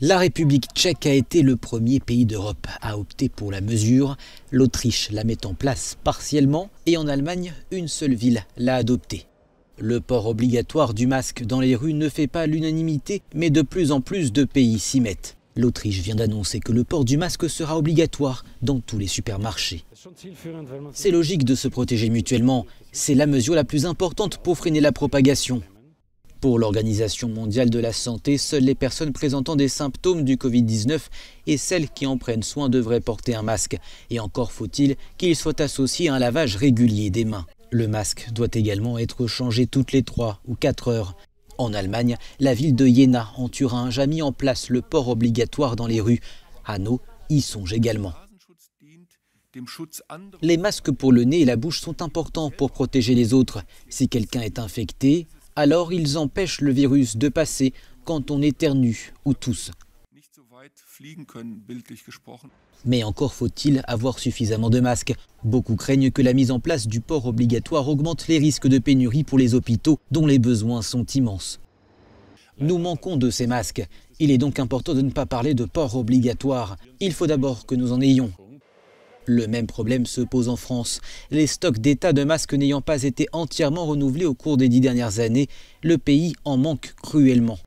La République tchèque a été le premier pays d'Europe à opter pour la mesure. L'Autriche la met en place partiellement et en Allemagne, une seule ville l'a adoptée. Le port obligatoire du masque dans les rues ne fait pas l'unanimité, mais de plus en plus de pays s'y mettent. L'Autriche vient d'annoncer que le port du masque sera obligatoire dans tous les supermarchés. C'est logique de se protéger mutuellement, c'est la mesure la plus importante pour freiner la propagation. Pour l'Organisation mondiale de la santé, seules les personnes présentant des symptômes du Covid-19 et celles qui en prennent soin devraient porter un masque. Et encore faut-il qu'il soit associé à un lavage régulier des mains. Le masque doit également être changé toutes les 3 ou 4 heures. En Allemagne, la ville de Jena, en Thuringe, a mis en place le port obligatoire dans les rues. Hanau y songe également. Les masques pour le nez et la bouche sont importants pour protéger les autres. Si quelqu'un est infecté, alors ils empêchent le virus de passer quand on éternue ou tousse. Mais encore faut-il avoir suffisamment de masques. Beaucoup craignent que la mise en place du port obligatoire augmente les risques de pénurie pour les hôpitaux dont les besoins sont immenses. Nous manquons de ces masques. Il est donc important de ne pas parler de port obligatoire. Il faut d'abord que nous en ayons. Le même problème se pose en France. Les stocks d'État de masques n'ayant pas été entièrement renouvelés au cours des dix dernières années, le pays en manque cruellement.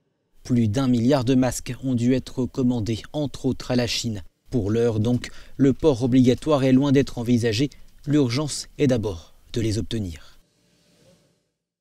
Plus d'un milliard de masques ont dû être commandés, entre autres à la Chine. Pour l'heure donc, le port obligatoire est loin d'être envisagé. L'urgence est d'abord de les obtenir.